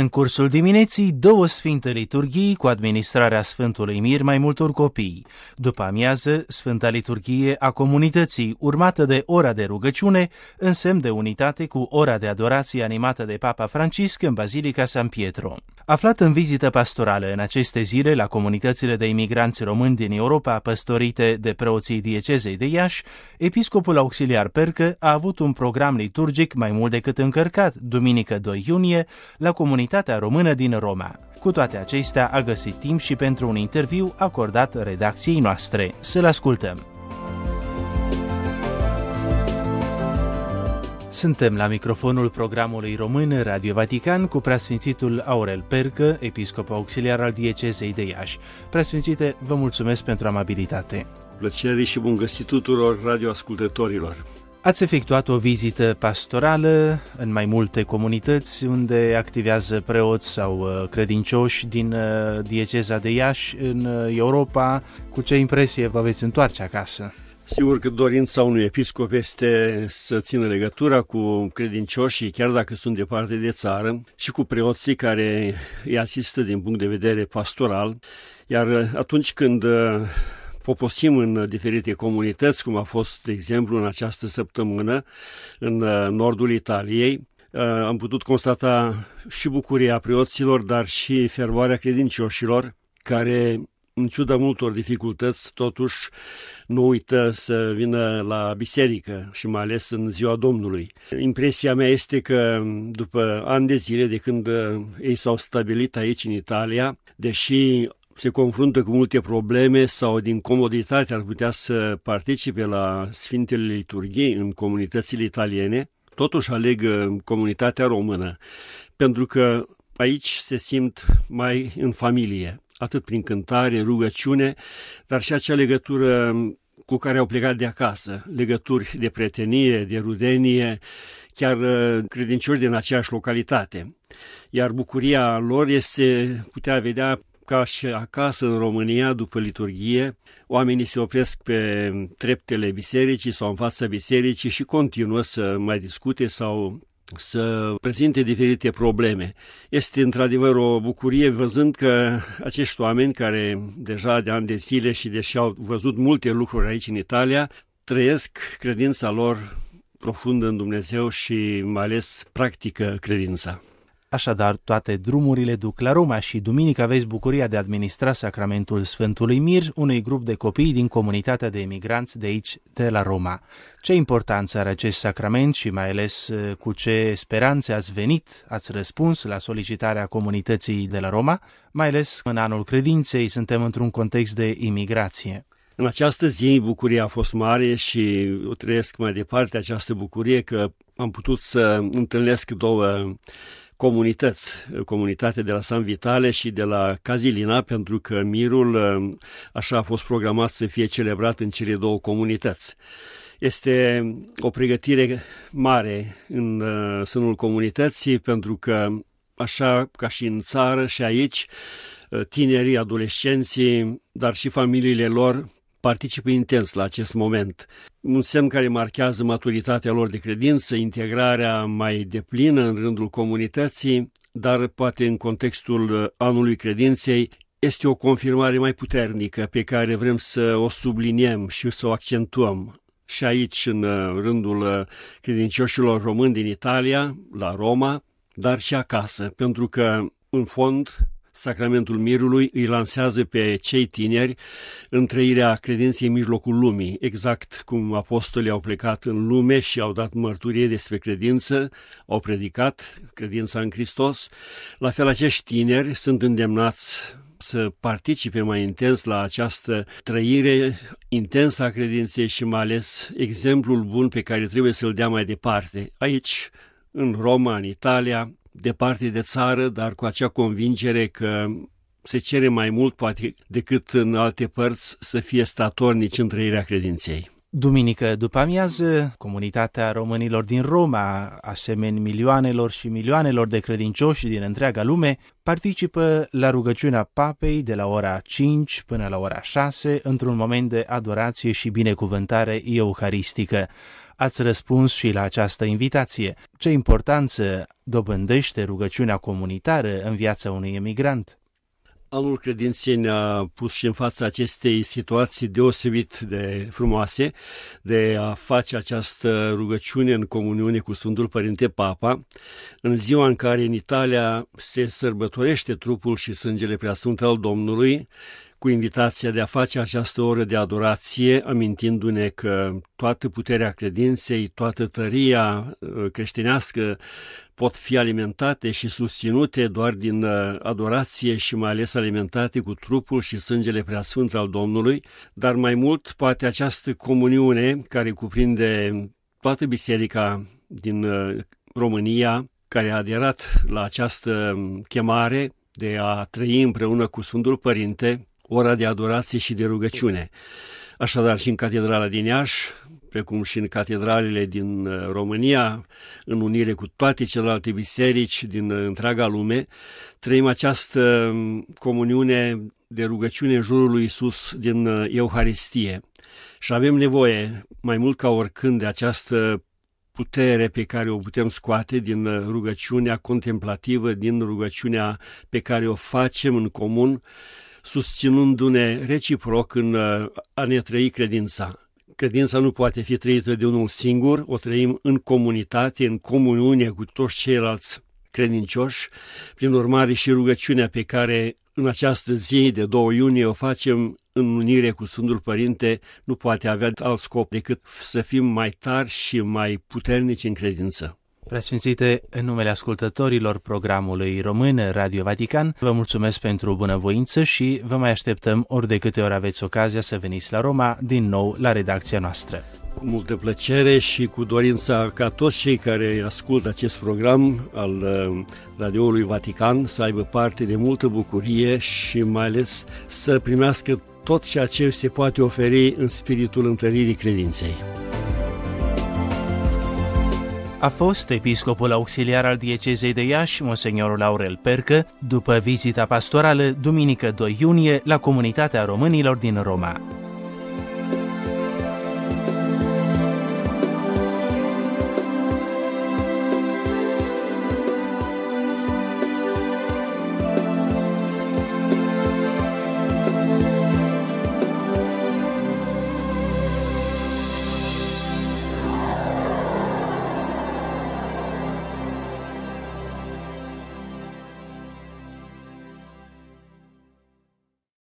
În cursul dimineții, două sfinte liturghii cu administrarea Sfântului Mir mai multor copii. După amiază, Sfânta Liturghie a comunității, urmată de ora de rugăciune, în semn de unitate cu ora de adorație animată de Papa Francisc în Bazilica San Pietro. Aflat în vizită pastorală în aceste zile la comunitățile de imigranți români din Europa păstorite de preoții diecezei de Iași, episcopul auxiliar Percă a avut un program liturgic mai mult decât încărcat, duminică 2 iunie, la comunitatea română din Roma. Cu toate acestea, a găsit timp și pentru un interviu acordat redacției noastre. Să-l ascultăm! Suntem la microfonul programului român Radio Vatican cu preasfințitul Aurel Percă, episcop auxiliar al diecezei de Iași. Preasfințite, vă mulțumesc pentru amabilitate. Plăcere și bun găsit tuturor radioascultătorilor. Ați efectuat o vizită pastorală în mai multe comunități unde activează preoți sau uh, credincioși din uh, dieceza de Iași în uh, Europa. Cu ce impresie vă veți întoarce acasă? Sigur că dorința unui episcop este să țină legătura cu credincioșii, chiar dacă sunt departe de țară, și cu preoții care îi asistă din punct de vedere pastoral. Iar uh, atunci când uh, poposim în diferite comunități, cum a fost, de exemplu, în această săptămână, în uh, nordul Italiei, am putut constata și bucuria preoților, dar și fervoarea credincioșilor, care în ciuda multor dificultăți, totuși nu uită să vină la biserică și mai ales în ziua Domnului. Impresia mea este că după ani de zile de când uh, ei s-au stabilit aici în Italia, deși se confruntă cu multe probleme sau din comoditate ar putea să participe la Sfintele Liturghii în comunitățile italiene, totuși aleg uh, comunitatea română, pentru că aici se simt mai în familie atât prin cântare, rugăciune, dar și acea legătură cu care au plecat de acasă, legături de prietenie, de rudenie, chiar uh, credincioși din aceeași localitate. Iar bucuria lor este, putea vedea ca și acasă în România, după liturghie, oamenii se opresc pe treptele bisericii sau în fața bisericii și continuă să mai discute sau să prezinte diferite probleme. Este într-adevăr o bucurie văzând că acești oameni care deja de ani de zile și deși au văzut multe lucruri aici în Italia, trăiesc credința lor profundă în Dumnezeu și mai ales practică credința. Așadar, toate drumurile duc la Roma și duminica aveți bucuria de a administra sacramentul Sfântului Mir unui grup de copii din comunitatea de emigranți de aici, de la Roma. Ce importanță are acest sacrament și mai ales uh, cu ce speranțe ați venit, ați răspuns la solicitarea comunității de la Roma, mai ales în anul credinței suntem într-un context de imigrație. În această zi bucuria a fost mare și o trăiesc mai departe această bucurie că am putut să întâlnesc două comunități, comunitate de la San Vitale și de la Cazilina, pentru că mirul ă, așa a fost programat să fie celebrat în cele două comunități. Este o pregătire mare în ă, sânul comunității, pentru că așa ca și în țară și aici, ă, tinerii, adolescenții, dar și familiile lor participă intens la acest moment. Un semn care marchează maturitatea lor de credință, integrarea mai deplină în rândul comunității, dar poate în contextul anului credinței este o confirmare mai puternică pe care vrem să o subliniem și să o accentuăm. Și aici, în rândul credincioșilor români din Italia, la Roma, dar și acasă, pentru că, în fond, Sacramentul Mirului îi lansează pe cei tineri în trăirea credinței în mijlocul lumii, exact cum apostolii au plecat în lume și au dat mărturie despre credință, au predicat credința în Hristos. La fel, acești tineri sunt îndemnați să participe mai intens la această trăire intensă a credinței și mai ales exemplul bun pe care trebuie să-l dea mai departe. Aici, în Roma, în Italia, departe de țară, dar cu acea convingere că se cere mai mult, poate, decât în alte părți, să fie statornici în trăirea credinței. Duminică după amiază, comunitatea românilor din Roma, asemeni milioanelor și milioanelor de credincioși din întreaga lume, participă la rugăciunea papei de la ora 5 până la ora 6 într-un moment de adorație și binecuvântare eucharistică. Ați răspuns și la această invitație. Ce importanță dobândește rugăciunea comunitară în viața unui emigrant? Anul Credinței ne-a pus și în fața acestei situații deosebit de frumoase de a face această rugăciune în comuniune cu Sfântul Părinte Papa, în ziua în care în Italia se sărbătorește trupul și sângele preasfânt al Domnului, cu invitația de a face această oră de adorație, amintindu-ne că toată puterea credinței, toată tăria uh, creștinească pot fi alimentate și susținute doar din uh, adorație și mai ales alimentate cu trupul și sângele preasfânt al Domnului, dar mai mult poate această comuniune care cuprinde toată biserica din uh, România, care a aderat la această chemare de a trăi împreună cu Sfântul Părinte, ora de adorație și de rugăciune. Așadar, și în catedrala din Iași, precum și în catedralele din uh, România, în unire cu toate celelalte biserici din uh, întreaga lume, trăim această um, comuniune de rugăciune în jurul lui Isus din uh, Euharistie. Și avem nevoie, mai mult ca oricând, de această putere pe care o putem scoate din rugăciunea contemplativă, din rugăciunea pe care o facem în comun susținându-ne reciproc în uh, a ne trăi credința. Credința nu poate fi trăită de unul singur, o trăim în comunitate, în comuniune cu toți ceilalți credincioși, prin urmare și rugăciunea pe care în această zi de 2 iunie o facem în unire cu Sfântul Părinte, nu poate avea alt scop decât să fim mai tari și mai puternici în credință. Preasfințite, în numele ascultătorilor programului român Radio Vatican, vă mulțumesc pentru bunăvoință și vă mai așteptăm ori de câte ori aveți ocazia să veniți la Roma, din nou la redacția noastră. Cu multă plăcere și cu dorința ca toți cei care ascultă acest program al uh, Radioului Vatican să aibă parte de multă bucurie și mai ales să primească tot ceea ce se poate oferi în spiritul întăririi credinței a fost episcopul auxiliar al diecezei de Iași, Monseniorul Aurel Percă, după vizita pastorală duminică 2 iunie la comunitatea românilor din Roma.